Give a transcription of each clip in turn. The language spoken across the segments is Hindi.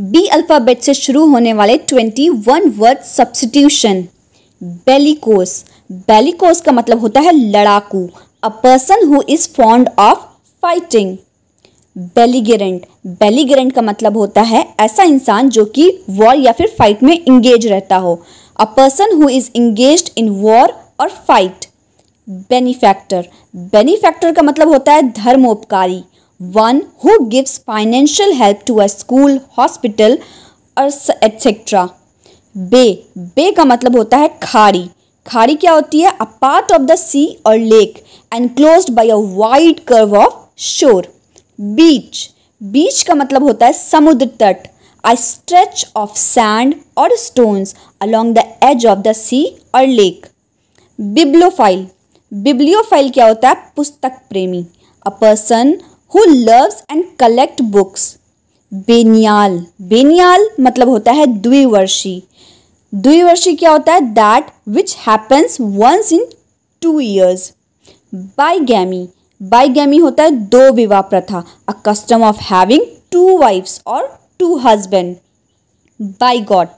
बी अल्फ़ाबेट से शुरू होने वाले twenty one word substitution bellicose bellicose का मतलब होता है लड़ाकू a person who is fond of fighting belligerent belligerent का मतलब होता है ऐसा इंसान जो कि वॉर या फिर फाइट में इंगेज रहता हो a person who is engage in war और फाइट बेनिफैक्टर बेनिफैक्टर का मतलब होता है धर्मोपकारी one who gives financial help to a school, hospital, etc. बे बे का मतलब होता है खाड़ी खाड़ी क्या होती है a part of the sea और lake and close by a wide curve of shore beach beach का मतलब होता है समुद्र तट अ स्ट्रेच ऑफ सैंड और stones along the edge of the sea और लेक बिब्लोफाइल बिब्लियोफाइल क्या होता है पुस्तक प्रेमी a person who loves and collect books biennial biennial मतलब होता है द्विवर्षी द्विवर्षी क्या होता है that which happens once in to years bigamy bigamy होता है दो विवाह प्रथा a custom of having two wives और two husband bigot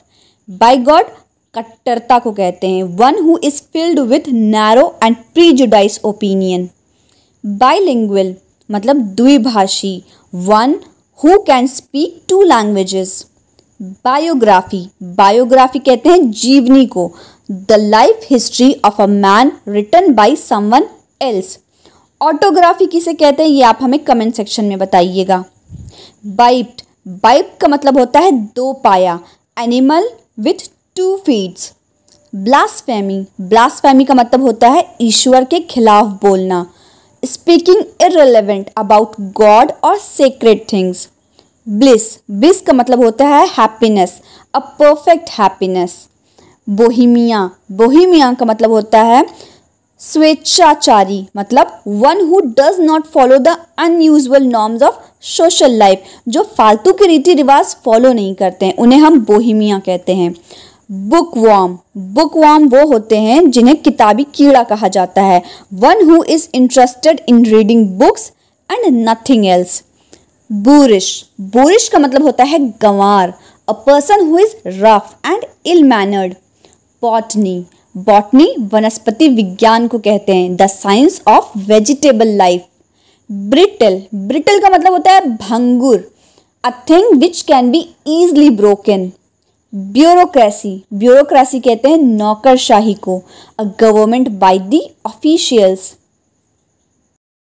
bigot कट्टरता को कहते हैं one who is filled with narrow and prejudiced opinion bilingual मतलब द्विभाषी one who can speak two languages biography biography कहते हैं जीवनी को the life history of a man written by someone else autography किसे कहते हैं ये आप हमें कमेंट सेक्शन में बताइएगा बाइप्ड बाइप का मतलब होता है दो पाया animal with two feet blasphemy blasphemy का मतलब होता है ईश्वर के खिलाफ बोलना स्पीकिंग इरेलीवेंट अबाउट गॉड और सेक्रेट थिंग्स ब्लिस ब्लिस का मतलब होता है happiness a perfect happiness bohemia bohemia का मतलब होता है स्वेच्छाचारी मतलब one who does not follow the unusual norms of social life जो फालतू के रीति रिवाज फॉलो नहीं करते हैं उन्हें हम बोहिमिया कहते हैं बुक वॉम बुक वॉम वो होते हैं जिन्हें किताबी कीड़ा कहा जाता है one who is interested in reading books and nothing else boorish boorish का मतलब होता है गंवार a person who is rough and ill mannered botany botany वनस्पति विज्ञान को कहते हैं the science of vegetable life brittle brittle का मतलब होता है भंगुर a thing which can be easily broken bureaucracy bureaucracy कहते हैं नौकरशाही को a government by the officials